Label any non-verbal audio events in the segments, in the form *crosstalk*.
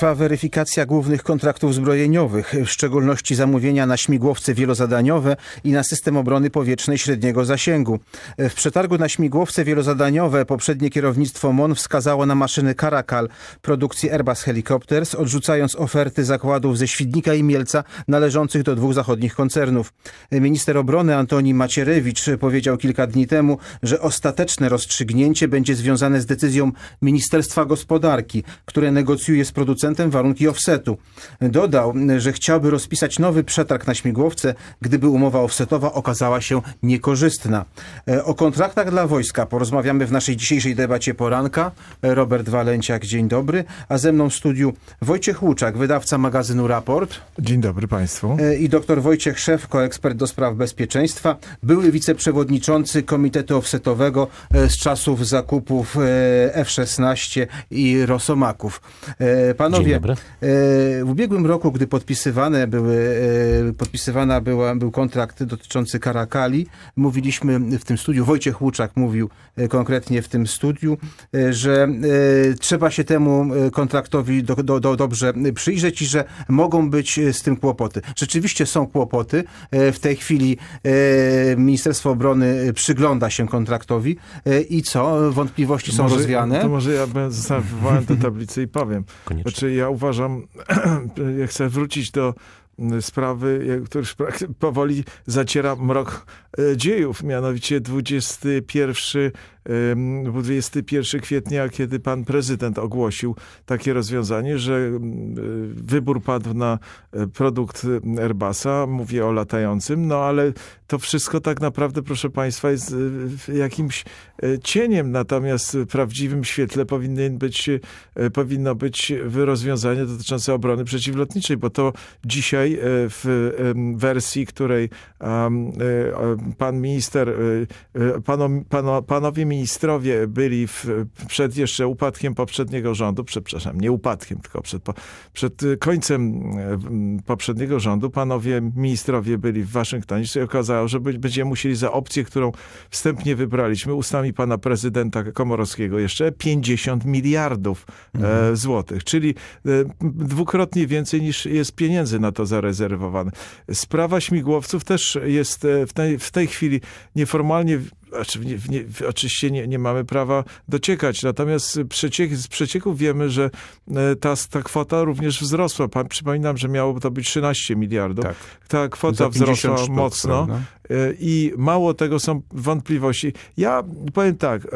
Trwa weryfikacja głównych kontraktów zbrojeniowych, w szczególności zamówienia na śmigłowce wielozadaniowe i na system obrony powietrznej średniego zasięgu. W przetargu na śmigłowce wielozadaniowe poprzednie kierownictwo MON wskazało na maszyny Caracal produkcji Airbus Helicopters, odrzucając oferty zakładów ze Świdnika i Mielca należących do dwóch zachodnich koncernów. Minister obrony Antoni Macierewicz powiedział kilka dni temu, że ostateczne rozstrzygnięcie będzie związane z decyzją Ministerstwa Gospodarki, które negocjuje z producentem warunki offsetu. Dodał, że chciałby rozpisać nowy przetarg na śmigłowce, gdyby umowa offsetowa okazała się niekorzystna. E, o kontraktach dla wojska porozmawiamy w naszej dzisiejszej debacie poranka. E, Robert Walenciak, dzień dobry. A ze mną w studiu Wojciech Łuczak, wydawca magazynu Raport. Dzień dobry Państwu. E, I dr Wojciech Szewko, ekspert do spraw bezpieczeństwa, były wiceprzewodniczący Komitetu Offsetowego z czasów zakupów F-16 i Rosomaków. Panowie, panowie. E, w ubiegłym roku, gdy podpisywane były, e, podpisywana była, był kontrakt dotyczący Karakali, mówiliśmy w tym studiu, Wojciech Łuczak mówił e, konkretnie w tym studiu, że trzeba się temu kontraktowi do, do, do dobrze przyjrzeć i że mogą być z tym kłopoty. Rzeczywiście są kłopoty. W tej chwili Ministerstwo Obrony przygląda się kontraktowi i co? Wątpliwości to są może, rozwiane. To może ja zostawiłem do tablicy i powiem. Koniecznie. Znaczy, ja uważam, *clears throat* ja chcę wrócić do mm, sprawy, która powoli zaciera mrok e, dziejów, mianowicie 21 21 kwietnia, kiedy pan prezydent ogłosił takie rozwiązanie, że y, wybór padł na y, produkt Airbusa, mówię o latającym, no ale to wszystko tak naprawdę, proszę państwa, jest y, jakimś cieniem, natomiast w prawdziwym świetle powinien być, powinno być rozwiązanie dotyczące obrony przeciwlotniczej, bo to dzisiaj w wersji, której pan minister, panu, panu, panowie ministrowie byli w, przed jeszcze upadkiem poprzedniego rządu, przepraszam, nie upadkiem, tylko przed, przed y, końcem y, poprzedniego rządu, panowie ministrowie byli w Waszyngtonie, i okazało, że będziemy musieli za opcję, którą wstępnie wybraliśmy, ustami pana prezydenta Komorowskiego jeszcze 50 miliardów e, mhm. złotych, czyli e, dwukrotnie więcej niż jest pieniędzy na to zarezerwowane. Sprawa śmigłowców też jest e, w tej, w tej chwili nieformalnie znaczy, nie, nie, oczywiście nie, nie, mamy prawa dociekać, natomiast przeciek, z przecieków wiemy, że e, ta, ta kwota również wzrosła. Pan, przypominam, że miało to być 13 miliardów. Tak. Ta kwota wzrosła sztuk, mocno. Prawda? E, i mało tego są wątpliwości. Ja powiem tak, e,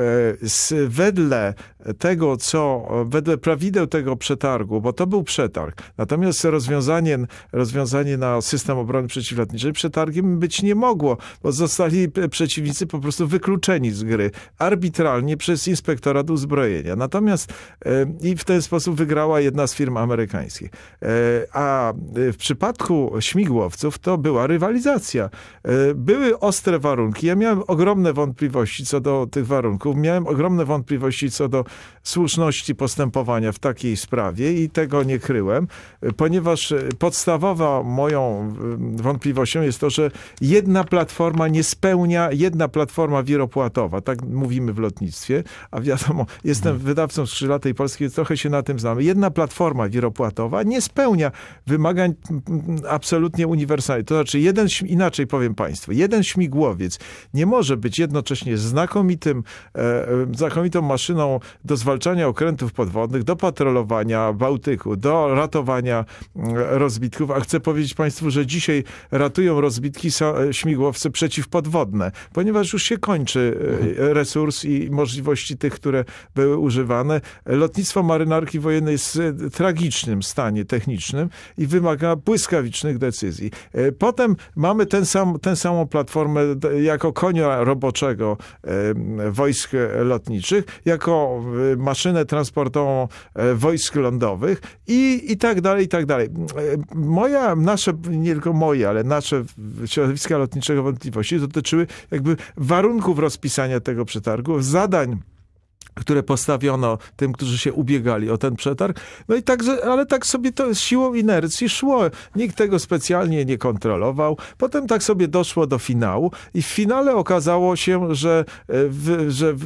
wedle tego, co, wedle prawideł tego przetargu, bo to był przetarg, natomiast rozwiązanie, rozwiązanie na system obrony przeciwlotniczej przetargiem być nie mogło, bo zostali e, przeciwnicy po prostu wykluczeni z gry arbitralnie przez inspektorat uzbrojenia. Natomiast i w ten sposób wygrała jedna z firm amerykańskich. A w przypadku śmigłowców to była rywalizacja były ostre warunki. Ja miałem ogromne wątpliwości co do tych warunków. Miałem ogromne wątpliwości co do słuszności postępowania w takiej sprawie i tego nie kryłem, ponieważ e, podstawowa moją e, wątpliwością jest to, że jedna platforma nie spełnia, jedna platforma wiropłatowa, tak mówimy w lotnictwie, a wiadomo, jestem mhm. wydawcą skrzydlatej Polskiej, trochę się na tym znamy. Jedna platforma wiropłatowa nie spełnia wymagań mm, mm, absolutnie uniwersalnych. To znaczy, jeden, inaczej powiem państwu, Jeden śmigłowiec nie może być jednocześnie znakomitym, e, e, znakomitą maszyną do zwalczania okrętów podwodnych, do patrolowania Bałtyku, do ratowania mm, rozbitków. A chcę powiedzieć Państwu, że dzisiaj ratują rozbitki e, śmigłowce przeciwpodwodne, ponieważ już się kończy mhm. resurs i możliwości tych, które były używane. Lotnictwo marynarki wojennej jest w tragicznym stanie technicznym i wymaga błyskawicznych decyzji. Potem mamy ten sam, ten sam samą platformę jako konia roboczego wojsk lotniczych, jako y, maszynę transportową e, wojsk lądowych i, i tak dalej, i tak dalej. E, moja, nasze, nie tylko moje, ale nasze środowiska lotniczego wątpliwości dotyczyły jakby warunków rozpisania tego przetargu, zadań które postawiono tym, którzy się ubiegali o ten przetarg. No i także, ale tak sobie to z siłą inercji szło. Nikt tego specjalnie nie kontrolował. Potem tak sobie doszło do finału i w finale okazało się, że, e, w, że e,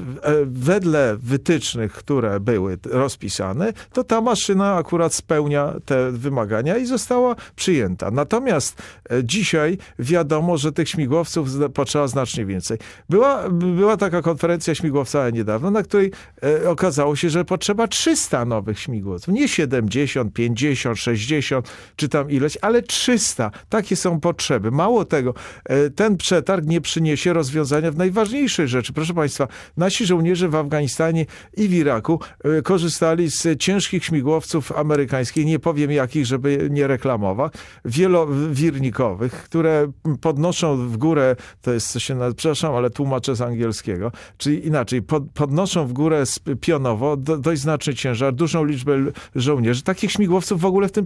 wedle wytycznych, które były rozpisane, to ta maszyna akurat spełnia te wymagania i została przyjęta. Natomiast e, dzisiaj wiadomo, że tych śmigłowców potrzeba znacznie więcej. Była, była taka konferencja śmigłowca niedawno, na której E, okazało się, że potrzeba 300 nowych śmigłowców. Nie 70, 50, 60 czy tam ileś, ale 300. Takie są potrzeby. Mało tego, e, ten przetarg nie przyniesie rozwiązania w najważniejszej rzeczy. Proszę Państwa, nasi żołnierze w Afganistanie i w Iraku e, korzystali z ciężkich śmigłowców amerykańskich, nie powiem jakich, żeby nie reklamować, wielowirnikowych, które podnoszą w górę, to jest, co się, przepraszam, ale tłumaczę z angielskiego, czyli inaczej, pod, podnoszą w górę górę pionowo, do, dość znaczny ciężar, dużą liczbę żołnierzy. Takich śmigłowców w ogóle w tym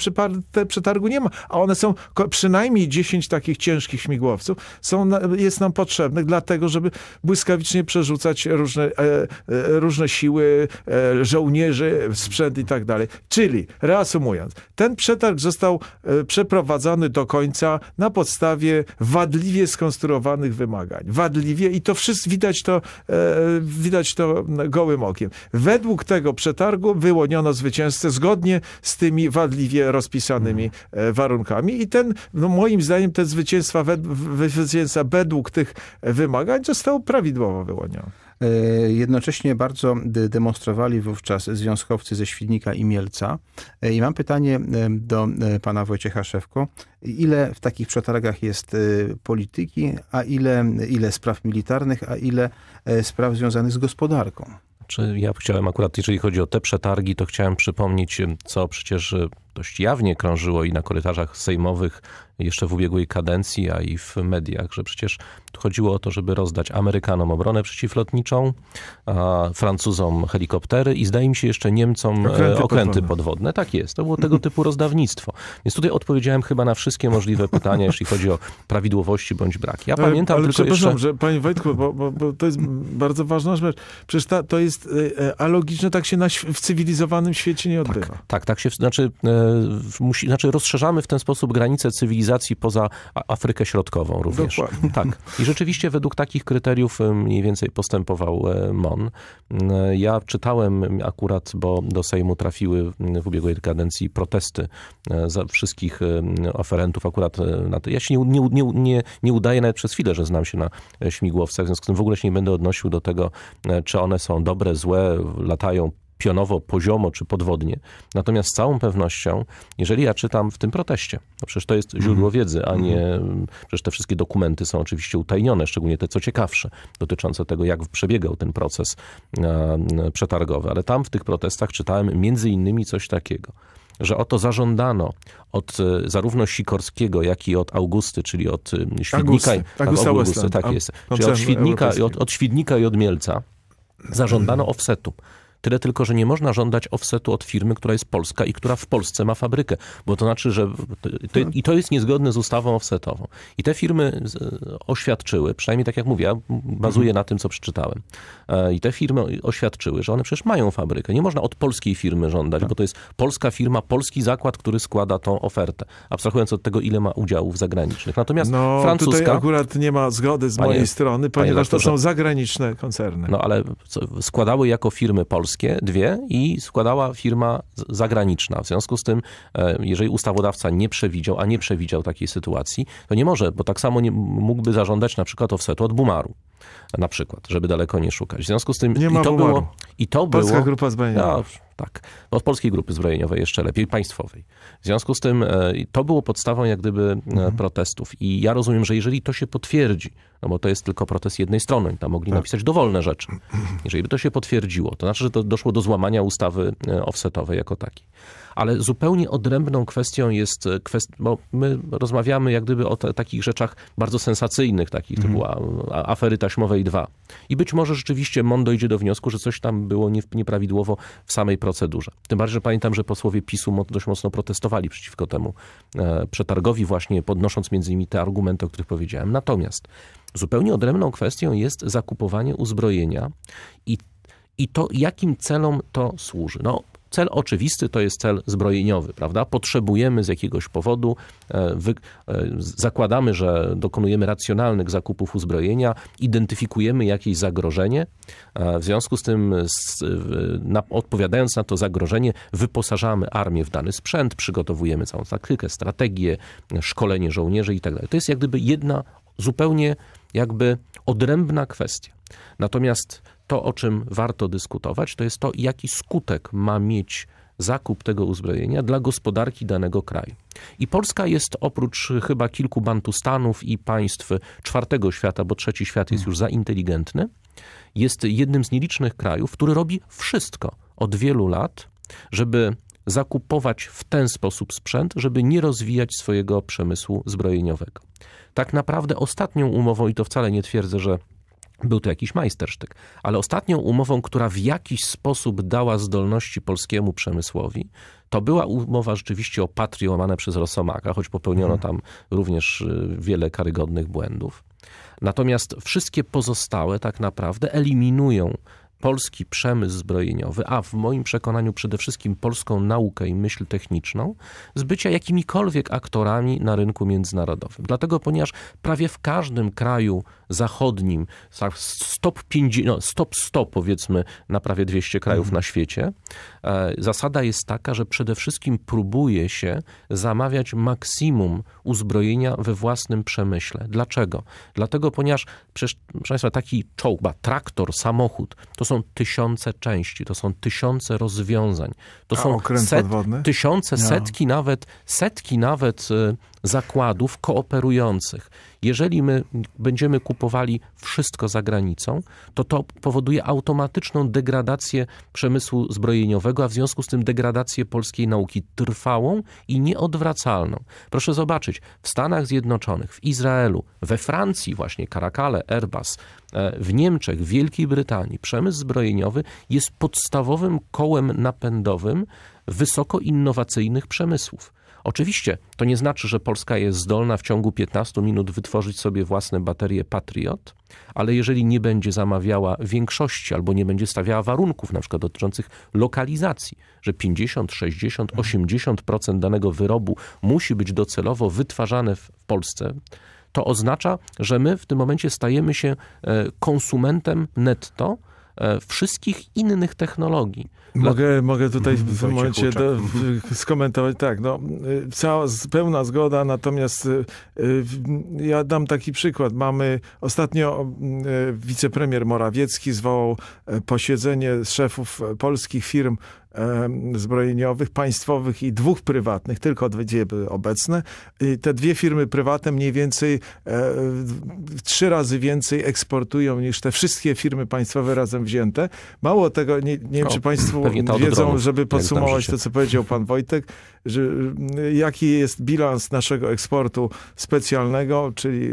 przetargu nie ma, a one są przynajmniej 10 takich ciężkich śmigłowców są, jest nam potrzebnych dlatego, żeby błyskawicznie przerzucać różne, e, e różne siły, e, żołnierzy, sprzęt i tak dalej. Czyli, reasumując, ten przetarg został e, przeprowadzany do końca na podstawie wadliwie skonstruowanych wymagań. Wadliwie i to wszystko widać to, e, widać to gołym gołym okiem. Według tego przetargu wyłoniono zwycięzcę zgodnie z tymi wadliwie rozpisanymi e, warunkami i ten, no moim zdaniem, ten zwycięstwa, zwycięzca według tych e, wymagań został prawidłowo wyłoniony. E, jednocześnie bardzo demonstrowali wówczas związkowcy ze Świdnika i Mielca. I mam pytanie do pana Wojciecha Szewko. Ile w takich przetargach jest polityki, a ile, ile spraw militarnych, a ile spraw związanych z gospodarką? Czy ja chciałem akurat, jeżeli chodzi o te przetargi, to chciałem przypomnieć, co przecież dość jawnie krążyło i na korytarzach sejmowych jeszcze w ubiegłej kadencji, a i w mediach, że przecież chodziło o to, żeby rozdać Amerykanom obronę przeciwlotniczą, Francuzom helikoptery i zdaje mi się jeszcze Niemcom e, okręty, okręty podwodne. Tak jest, to było tego typu rozdawnictwo. Więc tutaj odpowiedziałem chyba na wszystkie możliwe pytania, jeśli chodzi o prawidłowości bądź braki Ja e, pamiętam ale, tylko przepraszam, jeszcze... że panie Wojtku, bo, bo, bo, to jest bardzo ważna rzecz. Przecież ta, to jest e, alogiczne, tak się na, w cywilizowanym świecie nie odbywa. Tak, tak, tak się, znaczy musi, znaczy rozszerzamy w ten sposób granice cywilizacji poza Afrykę Środkową również. Dokładnie. Tak. I rzeczywiście według takich kryteriów mniej więcej postępował e, MON. Ja czytałem akurat, bo do Sejmu trafiły w ubiegłej kadencji protesty e, za wszystkich oferentów akurat e, na to. Ja się nie, nie, nie, nie, nie udaję nawet przez chwilę, że znam się na śmigłowcach, w związku z tym w ogóle się nie będę odnosił do tego, czy one są dobre, złe, latają pionowo, poziomo czy podwodnie. Natomiast z całą pewnością, jeżeli ja czytam w tym proteście, no przecież to jest mhm. źródło wiedzy, a nie, mhm. przecież te wszystkie dokumenty są oczywiście utajnione, szczególnie te co ciekawsze, dotyczące tego, jak przebiegał ten proces przetargowy. Ale tam w tych protestach czytałem między innymi coś takiego że oto zażądano od e, zarówno Sikorskiego, jak i od Augusty, czyli od e, Świdnika. Augusty, Augusta tak, tak jest. Czyli od Świdnika, od, od Świdnika i od Mielca zażądano offsetu. Tyle tylko, że nie można żądać offsetu od firmy, która jest polska i która w Polsce ma fabrykę, bo to znaczy, że to, i to jest niezgodne z ustawą offsetową. I te firmy oświadczyły, przynajmniej tak jak mówię, ja bazuję mhm. na tym, co przeczytałem. E, I te firmy oświadczyły, że one przecież mają fabrykę. Nie można od polskiej firmy żądać, tak. bo to jest polska firma, polski zakład, który składa tą ofertę. Abstrahując od tego, ile ma udziałów zagranicznych. Natomiast no, francuska... tutaj akurat nie ma zgody z panie, mojej strony, ponieważ to są zagraniczne koncerny. No ale składały jako firmy polskie polskie, dwie i składała firma zagraniczna. W związku z tym, e, jeżeli ustawodawca nie przewidział, a nie przewidział takiej sytuacji, to nie może, bo tak samo nie, mógłby zażądać na przykład offsetu od Bumaru na przykład, żeby daleko nie szukać. W związku z tym nie i, ma to było, i to Polska było... Grupa Zbrojeniowa. No, tak, no, od Polskiej Grupy Zbrojeniowej jeszcze lepiej, państwowej. W związku z tym e, to było podstawą jak gdyby e, mhm. protestów i ja rozumiem, że jeżeli to się potwierdzi, no bo to jest tylko protest jednej strony, tam mogli tak. napisać dowolne rzeczy. Jeżeli by to się potwierdziło, to znaczy, że to doszło do złamania ustawy e, offsetowej jako takiej ale zupełnie odrębną kwestią jest e, kwestia, bo my rozmawiamy jak gdyby o te, takich rzeczach bardzo sensacyjnych, takich mm. typu mhm. a, a, afery taśmowej 2. I być może rzeczywiście MON dojdzie do wniosku, że coś tam było nie, nieprawidłowo w samej procedurze. Tym bardziej, że pamiętam, że posłowie PiSu dość mocno protestowali przeciwko temu e, przetargowi właśnie, podnosząc między innymi te argumenty, o których powiedziałem. Natomiast zupełnie odrębną kwestią jest zakupowanie uzbrojenia i i to, jakim celom to służy. No, Cel oczywisty to jest cel zbrojeniowy, prawda? Potrzebujemy z jakiegoś powodu, e, wy... E, zakładamy, że dokonujemy racjonalnych zakupów uzbrojenia, identyfikujemy jakieś zagrożenie, e, w związku z tym odpowiadając na to zagrożenie, wyposażamy armię w dany sprzęt, przygotowujemy całą taktykę, strategię, szkolenie żołnierzy itd. Tak to jest jak gdyby jedna zupełnie jakby odrębna kwestia. Natomiast to, o czym warto dyskutować, to jest to, jaki skutek ma mieć zakup tego uzbrojenia dla gospodarki danego kraju. I Polska jest oprócz chyba kilku bantustanów i państw czwartego świata, bo trzeci świat jest mm. już za inteligentny, jest jednym z nielicznych krajów, który robi wszystko od wielu lat, żeby zakupować w ten sposób sprzęt, żeby nie rozwijać swojego przemysłu zbrojeniowego. Tak naprawdę ostatnią umową, i to wcale nie twierdzę, że był to jakiś majstersztyk. Ale ostatnią umową, która w jakiś sposób dała zdolności polskiemu przemysłowi, to była umowa rzeczywiście o patrii łamane przez Rosomaka, choć popełniono mhm. tam również y, wiele karygodnych błędów. Natomiast wszystkie pozostałe tak naprawdę eliminują polski przemysł zbrojeniowy, a w moim przekonaniu przede wszystkim polską naukę i myśl techniczną, z bycia jakimikolwiek aktorami na rynku międzynarodowym. Dlatego, ponieważ prawie w każdym kraju zachodnim, stop, 50, no stop 100 powiedzmy na prawie 200 krajów mhm. na świecie, e, zasada jest taka, że przede wszystkim próbuje się zamawiać maksimum uzbrojenia we własnym przemyśle. Dlaczego? Dlatego, ponieważ przecież, proszę Państwa, taki czołg, ba, traktor, samochód, to są tysiące części, to są tysiące rozwiązań, to A, są set, tysiące, setki nawet, setki nawet y, zakładów kooperujących. Jeżeli my będziemy kupowali wszystko za granicą, to to powoduje automatyczną degradację przemysłu zbrojeniowego, a w związku z tym degradację polskiej nauki trwałą i nieodwracalną. Proszę zobaczyć, w Stanach Zjednoczonych, w Izraelu, we Francji właśnie Caracale, Airbus, e, w Niemczech, w Wielkiej Brytanii przemysł zbrojeniowy jest podstawowym kołem napędowym wysoko innowacyjnych przemysłów. Oczywiście to nie znaczy, że Polska jest zdolna w ciągu 15 minut wytworzyć sobie własne baterie Patriot, ale jeżeli nie będzie zamawiała większości albo nie będzie stawiała warunków na przykład dotyczących lokalizacji, że 50, 60, 80% danego wyrobu musi być docelowo wytwarzane w Polsce, to oznacza, że my w tym momencie stajemy się e, konsumentem netto, E, wszystkich innych technologii. Mogę, Dla... mogę tutaj w mhm. tym momencie do, skomentować, tak, no, e, cała, pełna zgoda, natomiast e, ja dam taki przykład. Mamy, ostatnio wicepremier Morawiecki zwołał posiedzenie szefów polskich firm zbrojeniowych, państwowych i dwóch prywatnych, tylko dwie były obecne. I te dwie firmy prywatne mniej więcej e, trzy razy więcej eksportują niż te wszystkie firmy państwowe razem wzięte. Mało tego, nie, nie wiem, o, czy państwo wiedzą, żeby podsumować to, co powiedział pan Wojtek, że jaki jest bilans naszego eksportu specjalnego, czyli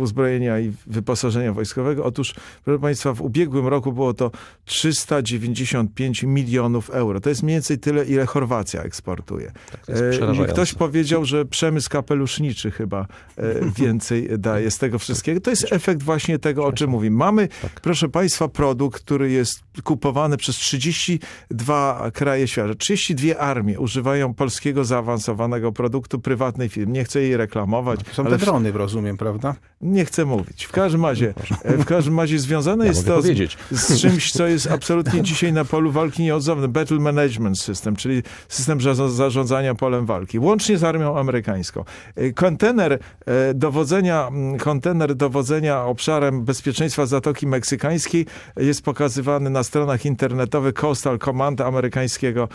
uzbrojenia i wyposażenia wojskowego. Otóż, proszę państwa, w ubiegłym roku było to 395 milionów euro. To jest mniej więcej tyle, ile Chorwacja eksportuje. Tak, e, ktoś powiedział, że przemysł kapeluszniczy chyba e, *laughs* więcej daje z tego wszystkiego. To jest efekt właśnie tego, o czym mówimy. Mamy, tak. proszę państwa, produkt, który jest kupowany przez 32 kraje świata. 32 armie używają polskiego zaawansowanego produktu prywatnej firmy. Nie chcę jej reklamować. Są ale... te drony, rozumiem, prawda? Nie chcę mówić. W każdym no, razie, e, w każdym razie związane ja jest to z, z, czymś, co jest absolutnie dzisiaj na polu walki nieodzowne. *laughs* Battle Management System, czyli system zarządzania polem walki, łącznie z armią amerykańską. Y, kontener y, dowodzenia, mm, kontener dowodzenia obszarem bezpieczeństwa Zatoki Meksykańskiej jest pokazywany na stronach internetowych Coastal Command amerykańskiego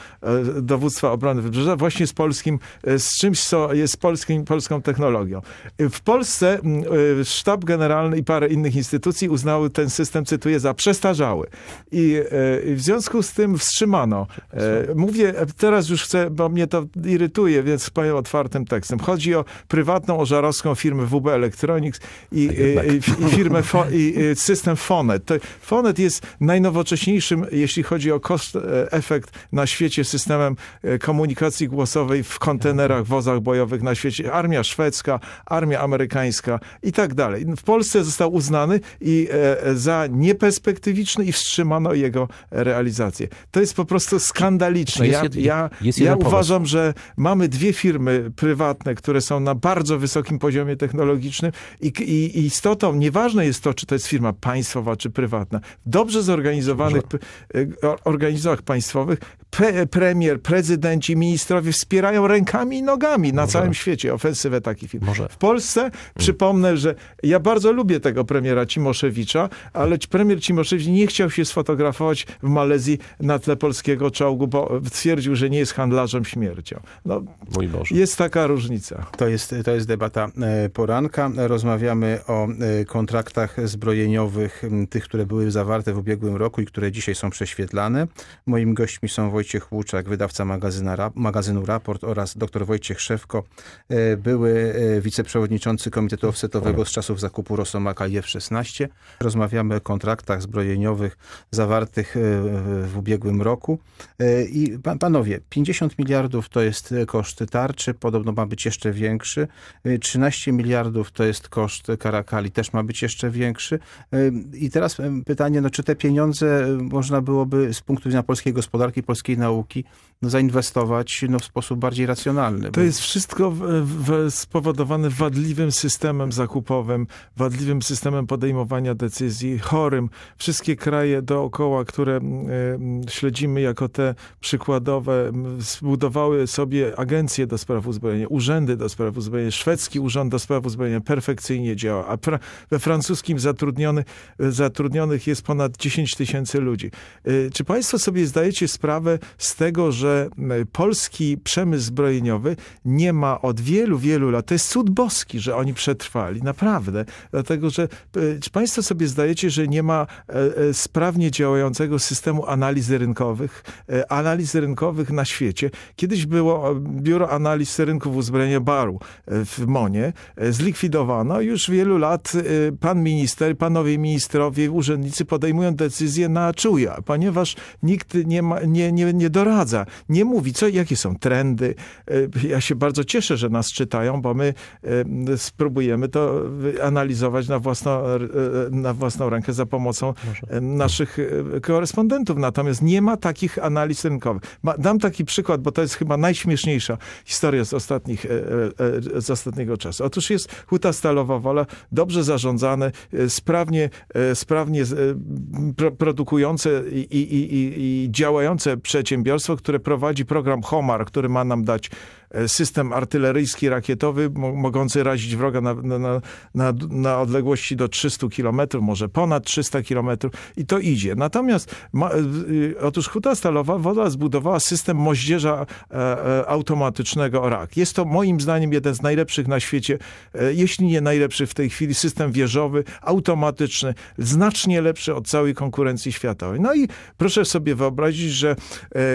y, dowództwa obrony wybrzeża właśnie z polskim, z czymś, co jest polskim, polską technologią. W Polsce mm, sztab generalny i parę innych instytucji uznały ten system, cytuję, za przestarzały. I w związku z tym wstrzymano E, mówię, teraz już chcę, bo mnie to irytuje, więc powiem otwartym tekstem. Chodzi o prywatną ożarowską firmę WB Electronics i, tak i, i firmę fo, i system Fonet. To, Fonet jest najnowocześniejszym, jeśli chodzi o koszt, e, efekt na świecie systemem e, komunikacji głosowej w kontenerach, wozach bojowych na świecie. Armia szwedzka, armia amerykańska i tak dalej. W Polsce został uznany i za nieperspektywiczny i wstrzymano jego realizację. To jest po prostu to skandaliczne. No jest, ja, ja uważam, że mamy dwie firmy prywatne, które są na bardzo wysokim poziomie technologicznym i, i, i istotą, nieważne jest to, czy to jest firma państwowa, czy prywatna. Dobrze zorganizowanych e, organizacjach państwowych pre, premier, prezydenci, ministrowie wspierają rękami i nogami na Może. całym świecie ofensywę takich firm. Może. W Polsce mm. przypomnę, że ja bardzo lubię tego premiera Cimoszewicza, ale premier Cimoszewicz nie chciał się sfotografować w Malezji na tle polskiego tego czołgu, bo stwierdził, że nie jest handlarzem śmiercią. No, Mój Boże. Jest taka różnica. To jest, to jest debata e, poranka. Rozmawiamy o e, kontraktach zbrojeniowych, tych, które były zawarte w ubiegłym roku i które dzisiaj są prześwietlane. Moim gośćmi są Wojciech Łuczak, wydawca magazyna, magazynu Raport oraz dr Wojciech Szewko, e, były wiceprzewodniczący Komitetu Offsetowego z czasów zakupu Rosomaka F-16. Rozmawiamy o kontraktach zbrojeniowych zawartych w ubiegłym roku. E, I panowie, 50 miliardów to jest e, koszt tarczy, podobno ma być jeszcze większy. 13 e, miliardów to jest koszt karakali, też ma być jeszcze większy. I teraz pytanie, no czy te pieniądze można byłoby z punktu widzenia polskiej gospodarki, polskiej nauki no, zainwestować no, w sposób bardziej racjonalny. To jest wszystko w, w, spowodowane wadliwym systemem zakupowym, wadliwym systemem podejmowania decyzji, chorym. Wszystkie kraje dookoła, które mm, y, śledzimy jako te przykładowe, zbudowały sobie agencje do spraw uzbrojenia, urzędy do spraw uzbrojenia. Szwedzki Urząd do Spraw Uzbrojenia perfekcyjnie działa, a pra, we francuskim zatrudniony, zatrudnionych jest ponad 10 tysięcy ludzi. Y, czy państwo sobie zdajecie sprawę z tego, że że polski przemysł zbrojeniowy nie ma od wielu, wielu lat, to jest cud boski, że oni przetrwali, naprawdę. Dlatego, że czy państwo sobie zdajecie, że nie ma e, e, sprawnie działającego systemu analizy rynkowych, e, analiz rynkowych na świecie. Kiedyś było Biuro Analiz Rynków Uzbrojenia Baru w Monie, zlikwidowano. Już wielu lat pan minister, panowie ministrowie, urzędnicy podejmują decyzje na czuja, ponieważ nikt nie, ma, nie, nie, nie doradza, nie mówi, co, jakie są trendy. E, ja się bardzo cieszę, że nas czytają, bo my e, spróbujemy to analizować na własną, e, na własną rękę za pomocą Proszę. naszych korespondentów. Natomiast nie ma takich analiz rynkowych. Dam taki przykład, bo to jest chyba najśmieszniejsza historia z, ostatnich, z ostatniego czasu. Otóż jest huta stalowa wola, dobrze zarządzane, sprawnie, sprawnie produkujące i, i, i, i działające przedsiębiorstwo, które prowadzi program Homar, który ma nam dać E, system artyleryjski, rakietowy, mogący razić wroga na, na, na, na odległości do 300 kilometrów, może ponad 300 kilometrów i to idzie. Natomiast ma, e, e, otóż Huta Stalowa Woda zbudowała system moździerza automatycznego RAK. Jest to moim zdaniem jeden z najlepszych na świecie, jeśli nie najlepszy w tej chwili, system wieżowy, automatyczny, znacznie lepszy od całej konkurencji światowej. No i proszę sobie wyobrazić, że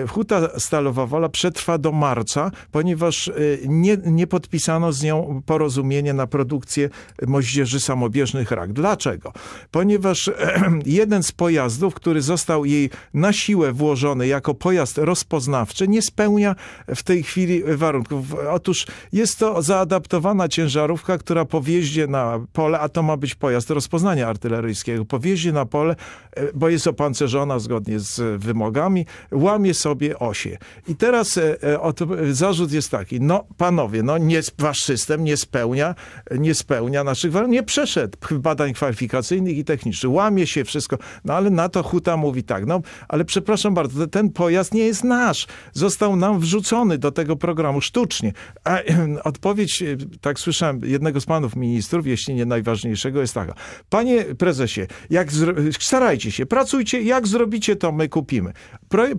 Huta Stalowa Wola przetrwa do marca, ponieważ ponieważ y, nie, nie podpisano z nią porozumienia na produkcję moździerzy samobieżnych rak. Dlaczego? Ponieważ e, *clears throat* jeden z pojazdów, który został jej na siłę włożony jako pojazd rozpoznawczy, nie spełnia w tej chwili warunków. Otóż jest to zaadaptowana ciężarówka, która po wjeździe na pole, a to ma być pojazd rozpoznania artyleryjskiego, po wjeździe na pole, e, bo jest opancerzona zgodnie z wymogami, łamie sobie osie. I teraz e, zarzut jest taki, no panowie, no nie, wasz system nie spełnia, nie spełnia naszych warunków, nie przeszedł badań kwalifikacyjnych i technicznych, łamie się wszystko, no ale na to Huta mówi tak, no ale przepraszam bardzo, ten pojazd nie jest nasz, został nam wrzucony do tego programu sztucznie. A *clears throat* odpowiedź, e, tak słyszałem, jednego z panów ministrów, jeśli nie najważniejszego, jest taka. Panie prezesie, jak starajcie się, pracujcie, jak zrobicie, to my kupimy. pro,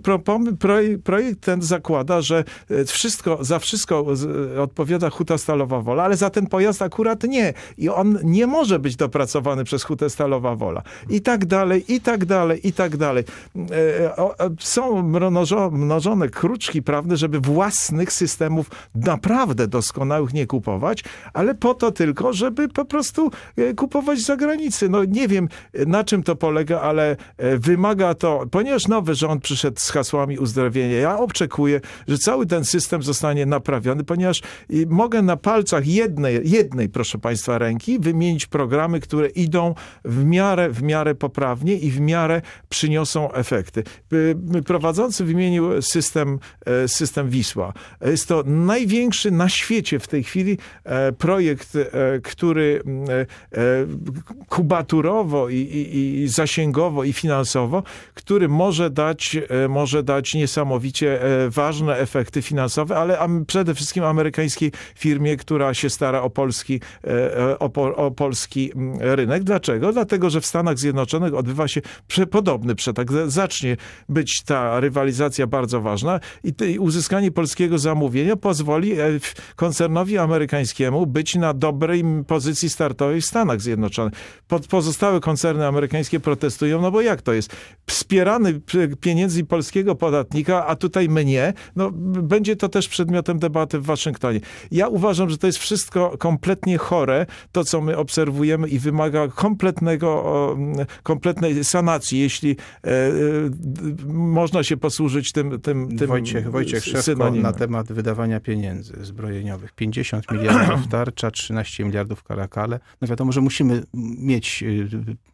pro, projekt ten zakłada, że e, wszystko za wszystko odpowiada huta stalowa wola, ale za ten pojazd akurat nie. I on nie może być dopracowany przez hutę stalowa wola. I tak dalej, i tak dalej, i tak dalej. E, e, są mnożone kruczki prawne, żeby własnych systemów naprawdę doskonałych nie kupować, ale po to tylko, żeby po prostu e, kupować z zagranicy. No nie wiem, na czym to polega, ale wymaga to, ponieważ nowy rząd przyszedł z hasłami uzdrowienia, ja oczekuję, że cały ten system zostanie naprawiony, ponieważ y, mogę na palcach jednej, jednej, proszę Państwa, ręki wymienić programy, które idą w miarę, w miarę poprawnie i w miarę przyniosą efekty. Y, prowadzący wymienił system, e, system Wisła. Jest to największy na świecie w tej chwili e, projekt, e, który mm, kubaturowo i, i, i zasięgowo i finansowo, który może dać, może dać niesamowicie ważne efekty finansowe, ale a przede wszystkim amerykańskiej firmie, która się stara o polski, e, e, o, o polski mm, rynek. Dlaczego? Dlatego, że w Stanach Zjednoczonych odbywa się podobny przetarg. Zacznie być ta rywalizacja bardzo ważna i uzyskanie polskiego zamówienia pozwoli e, koncernowi amerykańskiemu być na dobrej pozycji startowej w Stanach Zjednoczonych. Pozostałe koncerny amerykańskie protestują, no bo jak to jest? Wspierany pieniędzy polskiego podatnika, a tutaj mnie, no będzie to też przedmiotem potem debaty w Waszyngtonie. Ja uważam, że to jest wszystko kompletnie chore, to co my obserwujemy i wymaga kompletnego, mm, kompletnej sanacji, jeśli e, e, można się posłużyć tym, tym, tym Wojciech, Wojciech Szewko na temat wydawania pieniędzy zbrojeniowych. 50 *clears throat* miliardów tarcza, 13 miliardów karakale. No wiadomo, że musimy mieć, y, y,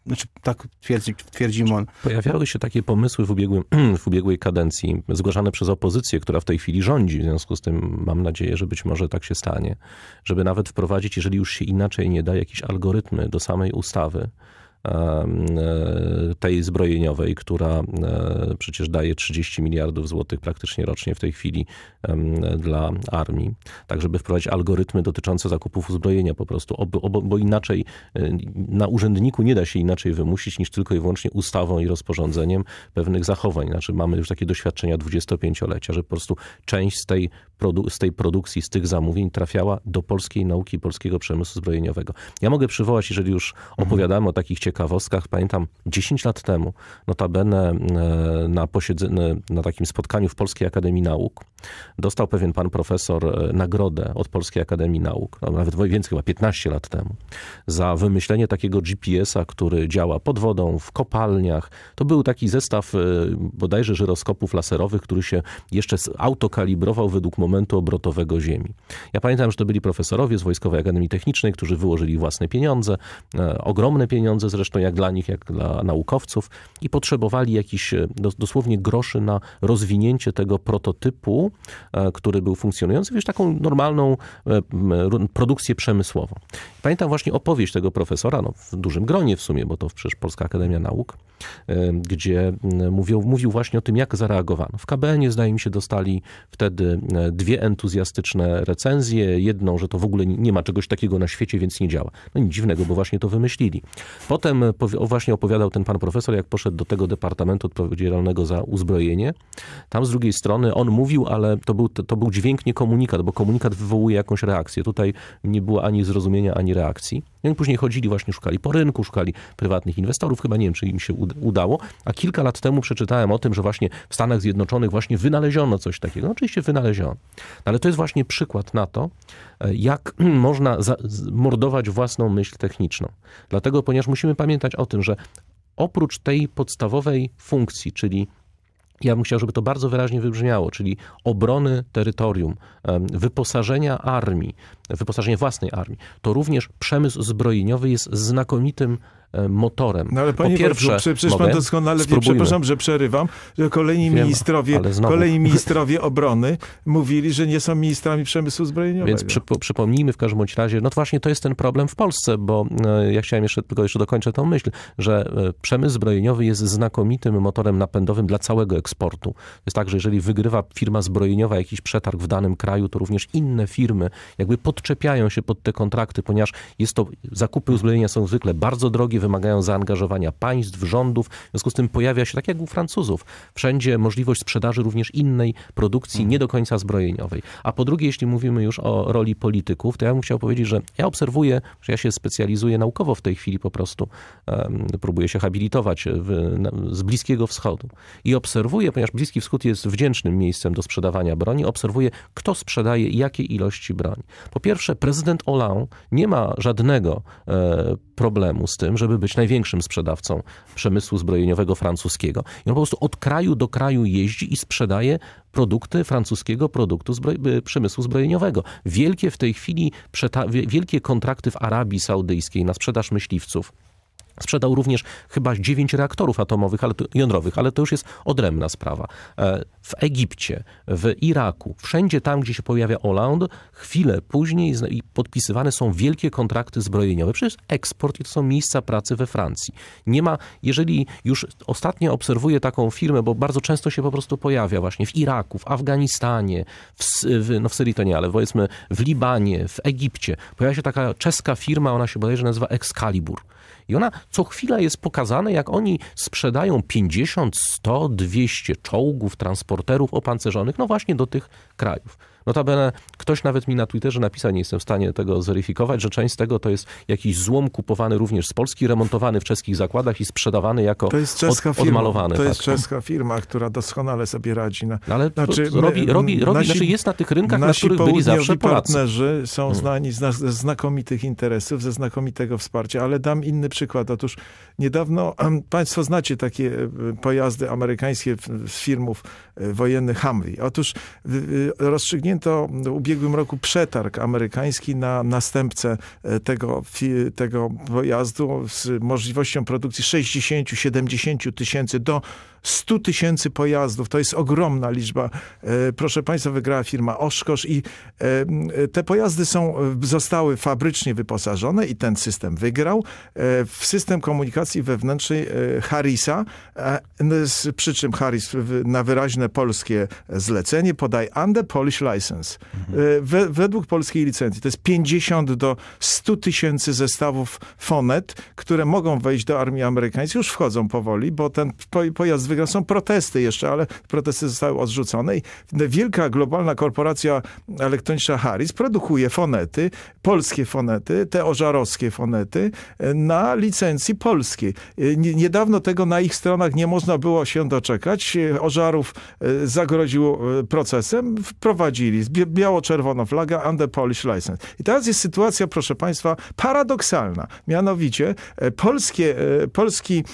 znaczy tak twierdzi, twierdzi MON. Pojawiały się takie pomysły w, ubiegłym, *clears throat* w ubiegłej kadencji, zgłaszane przez opozycję, która w tej chwili rządzi, w związku z tym mam nadzieję, że być może tak się stanie, żeby nawet wprowadzić, jeżeli już się inaczej nie da, jakieś algorytmy do samej ustawy, E, tej zbrojeniowej, która e, przecież daje 30 miliardów złotych praktycznie rocznie w tej chwili dla armii, tak żeby wprowadzić algorytmy dotyczące zakupów uzbrojenia po prostu, bo, inaczej e, na urzędniku nie da się inaczej wymusić niż tylko i wyłącznie ustawą i rozporządzeniem pewnych zachowań. Znaczy mamy już takie doświadczenia 25-lecia, że po prostu część z tej, z tej produkcji, z tych zamówień trafiała do polskiej nauki, polskiego przemysłu zbrojeniowego. Ja mogę przywołać, jeżeli już mhm. opowiadamy mhm. o takich ciekawych ciekawostkach. Pamiętam 10 lat temu, notabene e, na, na takim spotkaniu w Polskiej Akademii Nauk, dostał pewien pan profesor e, nagrodę od Polskiej Akademii Nauk, no, nawet więcej, chyba 15 lat temu, za wymyślenie takiego GPS-a, który działa pod wodą, w kopalniach. To był taki zestaw e, bodajże żyroskopów laserowych, który się jeszcze autokalibrował według momentu obrotowego Ziemi. Ja pamiętam, że to byli profesorowie z Wojskowej Akademii Technicznej, którzy wyłożyli własne pieniądze, ogromne pieniądze zresztą, zresztą jak dla nich, jak dla naukowców, i potrzebowali jakiś e, dosłownie groszy na rozwinięcie tego prototypu, e, który był funkcjonujący, wiesz, taką normalną e, produkcję przemysłową. Pamiętam właśnie opowieść tego profesora, no w dużym gronie w sumie, bo to przecież Polska Akademia Nauk, gdzie mówił, mówił właśnie o tym, jak zareagowano. W kbn zdaje mi się, dostali wtedy dwie entuzjastyczne recenzje. Jedną, że to w ogóle nie ma czegoś takiego na świecie, więc nie działa. No nic dziwnego, bo właśnie to wymyślili. Potem Potem właśnie opowiadał ten pan profesor, jak poszedł do tego departamentu odpowiedzialnego za uzbrojenie. Tam z drugiej strony on mówił, ale to był, to był dźwięk, nie komunikat, bo komunikat wywołuje jakąś reakcję. Tutaj nie było ani zrozumienia, ani reakcji. No I oni później chodzili, właśnie szukali po rynku, szukali prywatnych inwestorów. Chyba nie wiem, czy im się udało. A kilka lat temu przeczytałem o tym, że właśnie w Stanach Zjednoczonych właśnie wynaleziono coś takiego. No, oczywiście wynaleziono. No, ale to jest właśnie przykład na to, e, jak *clears throat* można mordować własną myśl techniczną. Dlatego, ponieważ musimy musimy pamiętać o tym, że oprócz tej podstawowej funkcji, czyli ja bym chciał, żeby to bardzo wyraźnie wybrzmiało, czyli obrony terytorium, wyposażenia armii, wyposażenie własnej armii, to również przemysł zbrojeniowy jest znakomitym E, motorem. No ale panie po pierwsze, Wojtku, przecież mogę? pan doskonale wie, przepraszam, że przerywam, że kolejni Wiem, ministrowie, kolejni *laughs* ministrowie obrony mówili, że nie są ministrami przemysłu zbrojeniowego. Więc przypo, przypomnijmy w każdym bądź razie, no to właśnie to jest ten problem w Polsce, bo e, ja chciałem jeszcze tylko jeszcze dokończę tą myśl, że e, przemysł zbrojeniowy jest znakomitym motorem napędowym dla całego eksportu. To jest tak, że jeżeli wygrywa firma zbrojeniowa jakiś przetarg w danym kraju, to również inne firmy jakby podczepiają się pod te kontrakty, ponieważ jest to, zakupy uzbrojenia są zwykle bardzo drogie, wymagają zaangażowania państw, rządów. W związku z tym pojawia się, tak jak u Francuzów, wszędzie możliwość sprzedaży również innej produkcji, mhm. nie do końca zbrojeniowej. A po drugie, jeśli mówimy już o roli polityków, to ja bym chciał powiedzieć, że ja obserwuję, że ja się specjalizuję naukowo w tej chwili po prostu, um, próbuję się habilitować w, na, z Bliskiego Wschodu. I obserwuję, ponieważ Bliski Wschód jest wdzięcznym miejscem do sprzedawania broni, obserwuję, kto sprzedaje jakie ilości broni. Po pierwsze, prezydent Hollande nie ma żadnego e, problemu z tym, żeby żeby być największym sprzedawcą przemysłu zbrojeniowego francuskiego. I on po prostu od kraju do kraju jeździ i sprzedaje produkty francuskiego produktu y, przemysłu zbrojeniowego. Wielkie w tej chwili wielkie kontrakty w Arabii Saudyjskiej na sprzedaż myśliwców Sprzedał również chyba dziewięć reaktorów atomowych, ale to, jądrowych, ale to już jest odrębna sprawa. E, w Egipcie, w Iraku, wszędzie tam, gdzie się pojawia Hollande, chwilę później podpisywane są wielkie kontrakty zbrojeniowe. Przecież eksport to są miejsca pracy we Francji. Nie ma, jeżeli już ostatnio obserwuję taką firmę, bo bardzo często się po prostu pojawia właśnie w Iraku, w Afganistanie, w, w, no w Syrii to nie, ale powiedzmy w Libanie, w Egipcie. Pojawia się taka czeska firma, ona się bodajże nazywa Excalibur. I ona co chwila jest pokazane, jak oni sprzedają 50, 100, 200 czołgów, transporterów opancerzonych, no właśnie do tych krajów. Notabene ktoś nawet mi na Twitterze napisał, nie jestem w stanie tego zweryfikować, że część z tego to jest jakiś złom kupowany również z Polski, remontowany w czeskich zakładach i sprzedawany jako to jest czeska od, odmalowany. Firma. To tak. jest no. czeska firma, która doskonale sobie radzi. Na, no. no, Ale znaczy, robi, robi, robi nasi, znaczy jest na tych rynkach, na których byli zawsze Polacy. partnerzy są hmm. znani z, ze znakomitych interesów, ze znakomitego wsparcia. Ale dam inny przykład. Otóż niedawno, *clears throat* państwo znacie takie e, pojazdy amerykańskie z firmów E, wojenny Humvee. Otóż rozstrzygnięto w ubiegłym roku przetarg amerykański na następcę e, tego, tego pojazdu z możliwością produkcji 60-70 tysięcy do 100 tysięcy pojazdów. To jest ogromna liczba. E, proszę Państwa, wygrała firma Oshkosh i e, e, te pojazdy są, zostały fabrycznie wyposażone i ten system wygrał. W system komunikacji wewnętrznej Harisa przy czym Haris na wyraźne polskie zlecenie podaj under Polish license. Mhm. Według polskiej licencji to jest 50 do 100 tysięcy zestawów fonet, które mogą wejść do armii amerykańskiej. Już wchodzą powoli, bo ten pojazd wygrał. Są protesty jeszcze, ale protesty zostały odrzucone i wielka globalna korporacja elektroniczna Harris produkuje fonety, polskie fonety, te ożarowskie fonety e, na licencji polskiej. E, niedawno tego na ich stronach nie można było się doczekać. E, ożarów zagroził procesem, wprowadzili biało-czerwoną flagę under Polish license. I teraz jest sytuacja, proszę państwa, paradoksalna. Mianowicie polskie, polski,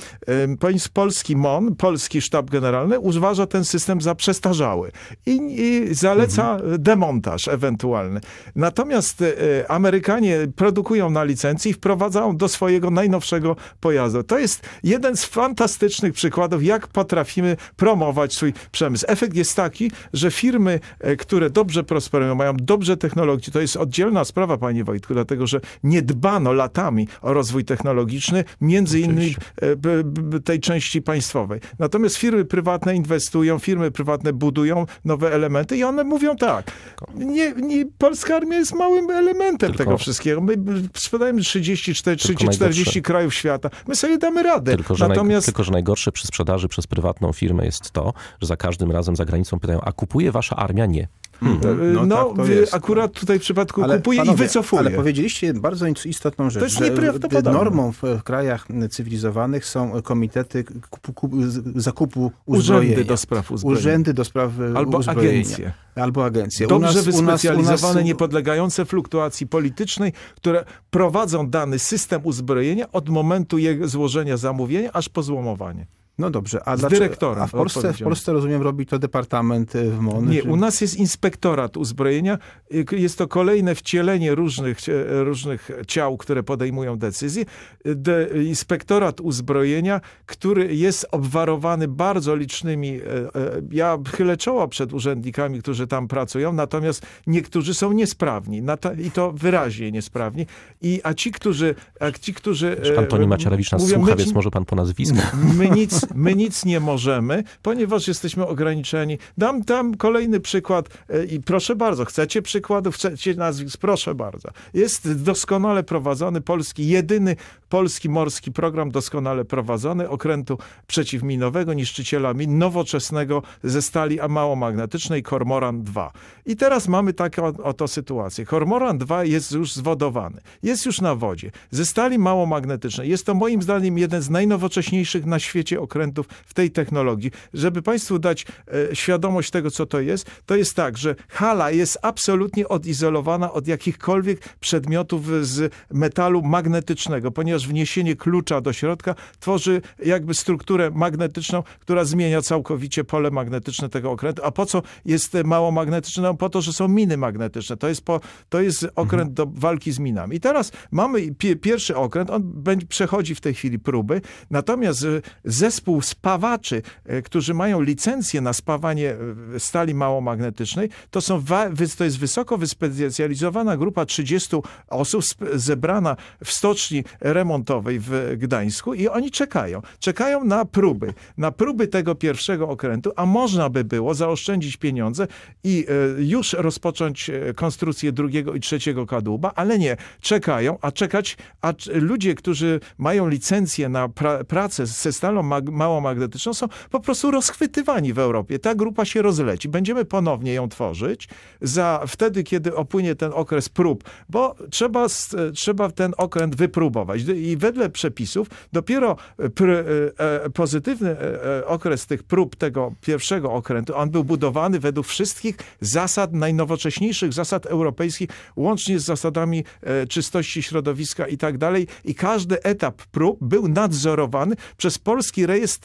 polski MON, polski sztab generalny uważa ten system za przestarzały i, i zaleca mhm. demontaż ewentualny. Natomiast e, Amerykanie produkują na licencji i wprowadzają do swojego najnowszego pojazdu. To jest jeden z fantastycznych przykładów, jak potrafimy promować swój przemysł. Efekt jest taki, że firmy, e, które dobrze prosperują, mają dobrze technologii, to jest oddzielna sprawa, panie Wojtku, dlatego, że nie dbano latami o rozwój technologiczny, między innymi e, tej części państwowej. Natomiast Natomiast firmy prywatne inwestują, firmy prywatne budują nowe elementy i one mówią tak, nie, nie, polska armia jest małym elementem Tylko. tego wszystkiego. My sprzedajemy 30, 40, krajów świata. My sobie damy radę. Tylko że, Natomiast... Tylko, że najgorsze przy sprzedaży przez prywatną firmę jest to, że za każdym razem za granicą pytają, a kupuje wasza armia? Nie. Hmm. hmm. E, no, no tak, jest, akurat tutaj w przypadku ale, kupuje panowie, i wycofuje. Ale powiedzieliście bardzo istotną rzecz. To jest nieprawdopodobne. Normą w, w krajach cywilizowanych są komitety kup, kup, zakupu uzbrojenia. Urzędy do spraw uzbrojenia. Urzędy do spraw e, Albo uzbrojenia. agencje. Albo agencje. Dobrze nas, wyspecjalizowane, u nas, u nas... niepodlegające fluktuacji politycznej, które prowadzą dany system uzbrojenia od momentu jego złożenia zamówienia aż po złomowanie. No dobrze, a z dyrektorem. A w Polsce, w Polsce, rozumiem, robi to departament y, w MON? Nie, czy... u nas jest inspektorat uzbrojenia. Y, jest to kolejne wcielenie różnych, e, różnych ciał, które podejmują decyzje. Y, de, inspektorat uzbrojenia, który jest obwarowany bardzo licznymi... E, e, ja chylę czoła przed urzędnikami, którzy tam pracują, natomiast niektórzy są niesprawni i to wyraźnie niesprawni. I, a ci, którzy... A ci, którzy Pan Toni Macierewicz nas mówią, słucha, więc może pan po nazwisku. My nic, My nic nie możemy, ponieważ jesteśmy ograniczeni. Dam tam kolejny przykład e, i proszę bardzo, chcecie przykładów, chcecie nazwisk, proszę bardzo. Jest doskonale prowadzony polski jedyny Polski morski program doskonale prowadzony, okrętu przeciwminowego, niszczyciela min, nowoczesnego ze stali małomagnetycznej Kormoran 2. I teraz mamy taką oto sytuację. Kormoran 2 jest już zwodowany, jest już na wodzie, ze stali małomagnetycznej. Jest to moim zdaniem jeden z najnowocześniejszych na świecie okrętów w tej technologii. Żeby Państwu dać e, świadomość tego, co to jest, to jest tak, że hala jest absolutnie odizolowana od jakichkolwiek przedmiotów z metalu magnetycznego, ponieważ ponieważ wniesienie klucza do środka tworzy jakby strukturę magnetyczną, która zmienia całkowicie pole magnetyczne tego okrętu. A po co jest mało magnetyczne? No po to, że są miny magnetyczne. To jest, po, to jest mhm. okręt do walki z minami. I teraz mamy pierwszy okręt, on będzie, przechodzi w tej chwili próby, natomiast y, zespół spawaczy, y, którzy mają licencję na spawanie y, stali małomagnetycznej, to, są, to jest wysoko wyspecjalizowana grupa 30 osób zebrana w stoczni remont remontowej w Gdańsku i oni czekają. Czekają na próby, na próby tego pierwszego okrętu, a można by było zaoszczędzić pieniądze i e, już rozpocząć e, konstrukcję drugiego i trzeciego kadłuba, ale nie, czekają, a czekać, a ludzie, którzy mają licencję na pra pracę ze stalą mag magnetyczną, są po prostu rozchwytywani w Europie. Ta grupa się rozleci. Będziemy ponownie ją tworzyć za wtedy, kiedy opłynie ten okres prób, bo trzeba, e, trzeba ten okręt wypróbować i wedle przepisów dopiero e, e, e, pozytywny okres tych prób tego pierwszego okrętu, on był budowany według wszystkich zasad, najnowocześniejszych zasad europejskich, łącznie z zasadami czystości środowiska i tak dalej. I każdy etap prób był nadzorowany przez Polski Rejestr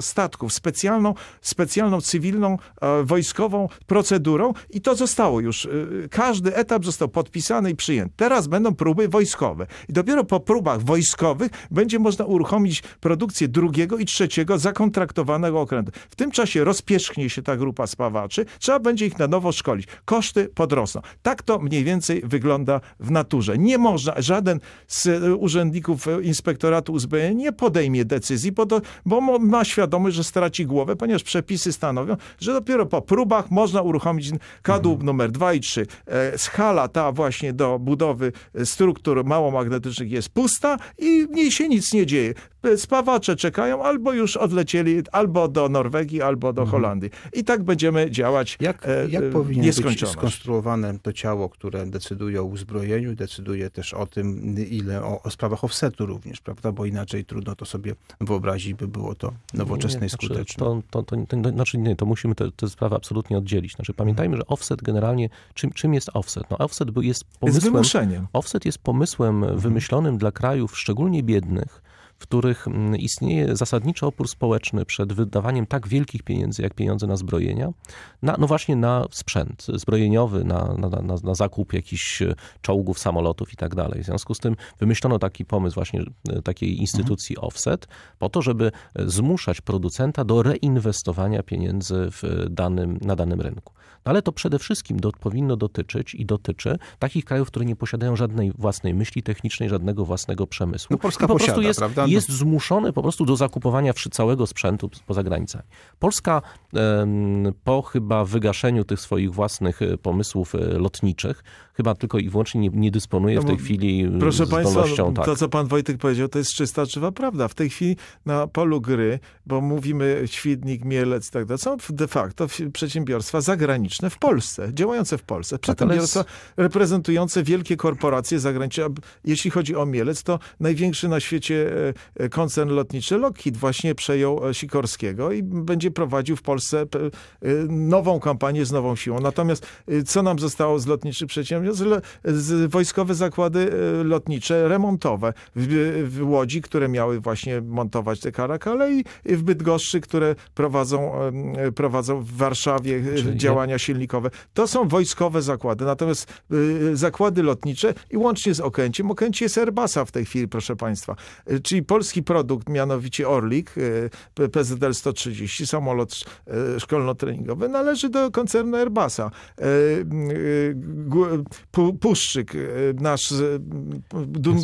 Statków, specjalną, specjalną cywilną, wojskową procedurą i to zostało już. Każdy etap został podpisany i przyjęty. Teraz będą próby wojskowe. I dopiero po próbach wojskowych wojskowych będzie można uruchomić produkcję drugiego i trzeciego zakontraktowanego okrętu. W tym czasie rozpierzchnie się ta grupa spawaczy, trzeba będzie ich na nowo szkolić. Koszty podrosną. Tak to mniej więcej wygląda w naturze. Nie można, żaden z e, urzędników e, inspektoratu USB nie podejmie decyzji, bo, to, bo ma świadomość, że straci głowę, ponieważ przepisy stanowią, że dopiero po próbach można uruchomić kadłub mhm. numer 2 i 3. E, Skala ta właśnie do budowy struktur małomagnetycznych jest pusta, i w niej się nic nie dzieje. Y, spawacze czekają, albo już odlecieli albo do Norwegii, albo do mhm. Holandii. I tak będziemy działać Jak, e, jak y, powinien być skonstruowane to ciało, które decyduje o uzbrojeniu, decyduje też o tym, ile, o, o sprawach offsetu również, prawda? Bo inaczej trudno to sobie wyobrazić, by było to nowoczesne nie, i znaczy, skuteczne. Znaczy, to, to, to, to, znaczy nie, to musimy te, te sprawy absolutnie oddzielić. Znaczy pamiętajmy, że offset generalnie, czym, czym jest offset? No offset jest pomysłem... Jest wymuszeniem. Offset jest pomysłem mhm. wymyślonym dla krajów szczególnie biednych, w których mm, istnieje zasadniczy opór społeczny przed wydawaniem tak wielkich pieniędzy, jak pieniądze na zbrojenia, na, no właśnie na sprzęt zbrojeniowy, na, na, na, na zakup jakichś e, czołgów, samolotów i tak dalej. W związku z tym wymyślono taki pomysł właśnie e, takiej mhm. instytucji mhm. offset po to, żeby e, zmuszać producenta do reinwestowania pieniędzy w danym, na danym rynku. No ale to przede wszystkim do, powinno dotyczyć i dotyczy takich krajów, które nie posiadają żadnej własnej myśli technicznej, żadnego własnego przemysłu. No Polska po posiada, prostu jest, prawda? jest zmuszony po prostu do zakupowania całego sprzętu poza granicami. Polska po chyba wygaszeniu tych swoich własnych e, pomysłów e, lotniczych, chyba tylko i wyłącznie nie, nie dysponuje no, w tej chwili e, Proszę Państwa, tak. to co Pan Wojtek powiedział, to jest czysta czywa prawda. W tej chwili na polu gry, bo mówimy Świdnik, Mielec i tak dalej, są de facto przedsiębiorstwa zagraniczne w Polsce, działające w Polsce. Tak, przedsiębiorstwa tak, reprezentujące wielkie korporacje zagraniczne. Jeśli chodzi o Mielec, to największy na świecie Y, koncern lotniczy Lockheed właśnie przejął e, Sikorskiego i będzie prowadził w Polsce y, nową kampanię z nową siłą. Natomiast y, co nam zostało z lotniczych przedsiębiorstw? Z wojskowe zakłady lotnicze remontowe w, Łodzi, które miały właśnie montować te karakale i w Bydgoszczy, które prowadzą, prowadzą w Warszawie Czyli działania nie? silnikowe. To są wojskowe zakłady. Natomiast zakłady lotnicze i łącznie z Okęciem, Okęcie jest Airbusa w tej chwili, proszę państwa. Czyli polski produkt, mianowicie Orlik, y, PZL 130, samolot y, szkolno-treningowy, należy do koncernu Airbusa. Y, Puszczyk, nasz,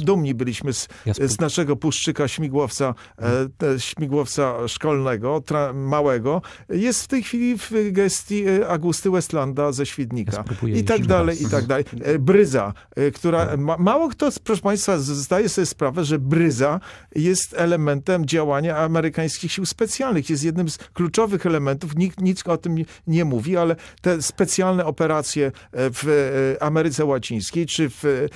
dumni byliśmy z, z naszego puszczyka śmigłowca, e, mhm. śmigłowca szkolnego, małego, jest w tej chwili w gestii Agusty Westlanda ze Świdnika. Tak I tak dalej, i e, tak dalej. Bryza, która, mało kto, proszę Państwa, zdaje sobie sprawę, że Bryza jest elementem działania amerykańskich sił specjalnych. Jest jednym z kluczowych elementów. Nikt nic o tym nie mówi, ale te specjalne operacje e, w e, Ameryce Łacińskiej czy w, e,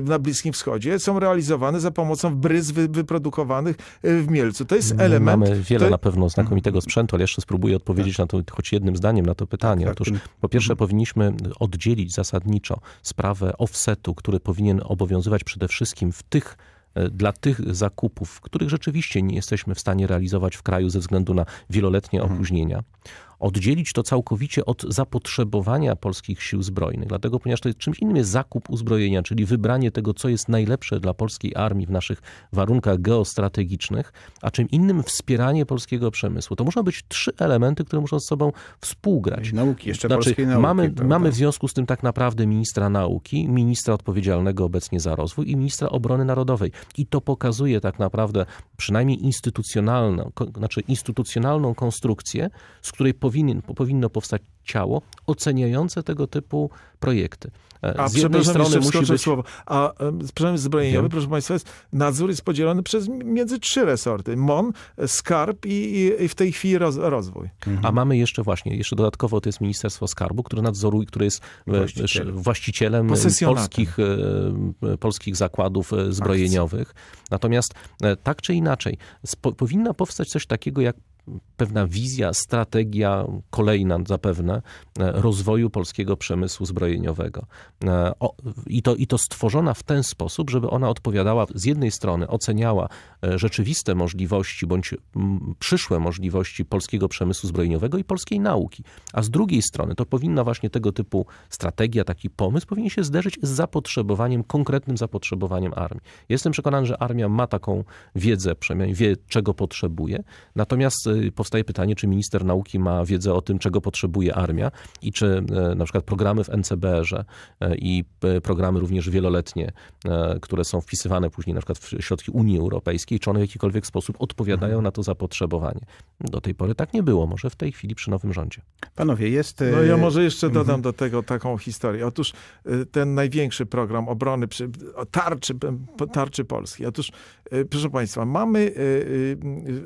na Bliskim Wschodzie są realizowane za pomocą bryz wyprodukowanych w Mielcu. To jest mm, element... Mamy wiele to... na pewno znakomitego mm. sprzętu, ale jeszcze spróbuję odpowiedzieć tak. na to choć jednym zdaniem na to pytanie. Tak, Otóż tak. po pierwsze mhm. powinniśmy oddzielić zasadniczo sprawę offsetu, który powinien obowiązywać przede wszystkim w tych E, dla tych zakupów, których rzeczywiście nie jesteśmy w stanie realizować w kraju ze względu na wieloletnie mhm. opóźnienia, oddzielić to całkowicie od zapotrzebowania polskich sił zbrojnych. Dlatego, ponieważ to jest czymś innym jest zakup uzbrojenia, czyli wybranie tego, co jest najlepsze dla polskiej armii w naszych warunkach geostrategicznych, a czym innym wspieranie polskiego przemysłu. To muszą być trzy elementy, które muszą z sobą współgrać. nauki, jeszcze znaczy, polskiej nauki. Mamy, mamy w związku z tym tak naprawdę ministra nauki, ministra odpowiedzialnego obecnie za rozwój i ministra obrony narodowej. I to pokazuje tak naprawdę przynajmniej instytucjonalną, znaczy instytucjonalną konstrukcję, z której powinien, powinno powstać ciało oceniające tego typu projekty. E, A z jednej strony musi być... słowo. A przemysł zbrojeniowy, Wiem. proszę Państwa, jest, nadzór jest podzielony przez między trzy resorty. MON, Skarb i, i, i w tej chwili roz, rozwój. Mhm. A mamy jeszcze właśnie, jeszcze dodatkowo to jest Ministerstwo Skarbu, które nadzoruje, które jest e, właścicielem e, polskich, polskich zakładów zbrojeniowych. Akcji. Natomiast tak czy inaczej, spo, powinna powstać coś takiego jak pewna wizja, strategia kolejna zapewne e, rozwoju polskiego przemysłu zbrojeniowego. E, i, to, I to stworzona w ten sposób, żeby ona odpowiadała z jednej strony, oceniała e, rzeczywiste możliwości bądź przyszłe możliwości polskiego przemysłu zbrojeniowego i polskiej nauki, a z drugiej strony to powinna właśnie tego typu strategia, taki pomysł powinien się zderzyć z zapotrzebowaniem, konkretnym zapotrzebowaniem armii. Jestem przekonany, że armia ma taką wiedzę, przynajmniej wie czego potrzebuje, natomiast powstaje pytanie, czy minister nauki ma wiedzę o tym, czego potrzebuje armia i czy e, na przykład programy w NCBR-ze e, i e, programy również wieloletnie, które są wpisywane później na przykład w środki Unii Europejskiej, czy one w jakikolwiek sposób odpowiadają na to zapotrzebowanie. Do tej pory tak nie było, może w tej chwili przy nowym rządzie. Panowie, jest... No ja może jeszcze dodam mhm. do tego taką historię. Otóż ten największy program obrony przy, tarczy, tarczy Polski. Otóż, proszę Państwa, mamy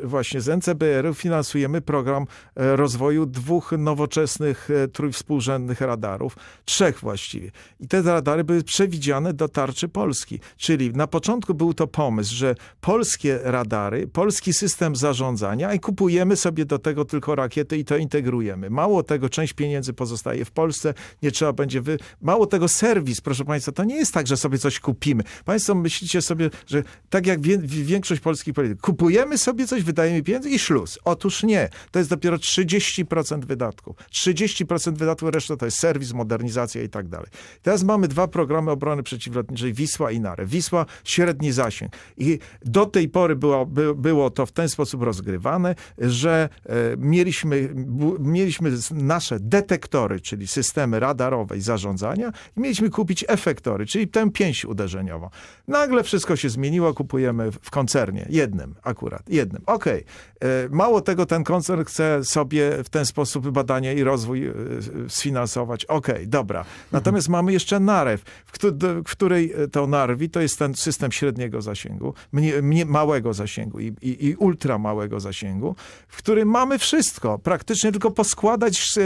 właśnie z NCBR-ów finansujemy program e, rozwoju dwóch nowoczesnych e, trójwspółrzędnych radarów, trzech właściwie. I te radary były przewidziane do tarczy Polski. Czyli na początku był to pomysł, że polskie radary, polski system zarządzania i kupujemy sobie do tego tylko rakiety i to integrujemy. Mało tego, część pieniędzy pozostaje w Polsce, nie trzeba będzie wy... Mało tego, serwis, proszę państwa, to nie jest tak, że sobie coś kupimy. Państwo myślicie sobie, że tak jak wie, większość polskich polityków, kupujemy sobie coś, wydajemy pieniądze i szluz. Otóż nie. To jest dopiero 30% wydatków. 30% wydatków, reszta to jest serwis, modernizacja i tak dalej. Teraz mamy dwa programy obrony przeciwlotniczej, Wisła i NARE. Wisła, średni zasięg. I do tej pory było, by, było to w ten sposób rozgrywane, że e, mieliśmy, bu, mieliśmy nasze detektory, czyli systemy radarowe i zarządzania i mieliśmy kupić efektory, czyli tę pięć uderzeniową. Nagle wszystko się zmieniło, kupujemy w koncernie. Jednym akurat, jednym. Okej. Okay. E, mało Mało tego, ten koncern chce sobie w ten sposób badanie i rozwój e, e, sfinansować. Okej, okay, dobra. Natomiast mhm. mamy jeszcze NAREW, w, w której e, to NARWI to jest ten system średniego zasięgu, mnie, mnie, małego zasięgu i, i, i ultra małego zasięgu, w którym mamy wszystko, praktycznie tylko poskładać z,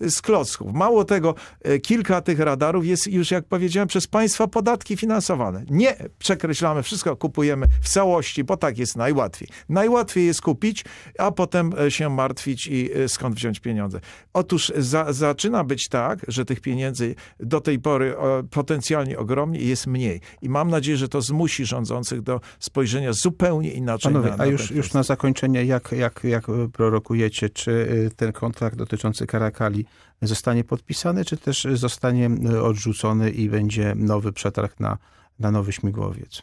z klocków. Mało tego, kilka tych radarów jest już, jak powiedziałem, przez państwa podatki finansowane. Nie przekreślamy, wszystko kupujemy w całości, bo tak jest najłatwiej. Najłatwiej jest kupić, a a potem e, się martwić i e, skąd wziąć pieniądze. Otóż za, zaczyna być tak, że tych pieniędzy do tej pory potencjalnie ogromnie jest mniej. I mam nadzieję, że to zmusi rządzących do spojrzenia zupełnie inaczej. Panowie, na, na a już, już na zakończenie, jak, jak, jak e, prorokujecie, czy ten kontrakt dotyczący Karakali zostanie podpisany, czy też zostanie odrzucony i będzie nowy przetarg na, na nowy śmigłowiec?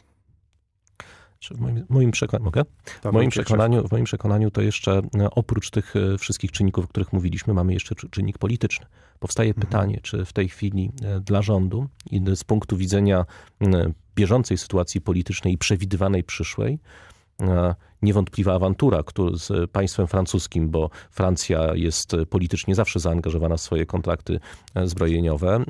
w moim, moim przekonaniu, mogę? w, tak, moim przekonaniu, w moim przekonaniu to jeszcze e, oprócz tych e, wszystkich czynników, o których mówiliśmy, mamy jeszcze czynnik polityczny. Powstaje mhm. pytanie, czy w tej chwili e, dla rządu i z punktu widzenia bieżącej sytuacji politycznej i przewidywanej przyszłej, niewątpliwa awantura z państwem francuskim, bo Francja jest politycznie zawsze zaangażowana w swoje kontrakty e, zbrojeniowe, e,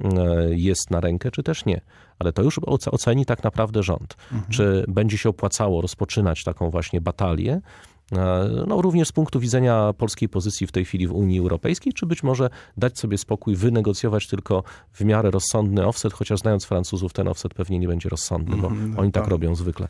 jest na rękę, czy też nie. Ale to już oceni tak naprawdę rząd. Mhm. Czy będzie się opłacało rozpoczynać taką właśnie batalię, e, no, również z punktu widzenia polskiej pozycji w tej chwili w Unii Europejskiej, czy być może dać sobie spokój, wynegocjować tylko w miarę rozsądny offset, chociaż znając Francuzów, ten offset pewnie nie będzie rozsądny, bo mhm, oni tak, tak, robią zwykle.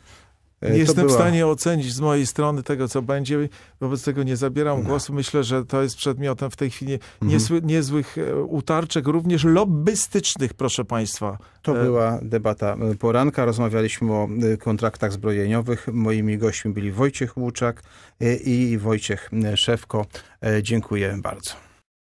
Nie jestem była... w stanie ocenić z mojej strony tego, co będzie, wobec tego nie zabieram no. głosu. Myślę, że to jest przedmiotem w tej chwili mhm. niezły, niezłych e, utarczek, również lobbystycznych, proszę państwa. To e, była debata e, poranka. Rozmawialiśmy o kontraktach zbrojeniowych. Moimi gośćmi byli Wojciech Łuczak i Wojciech Szewko. Dziękuję bardzo.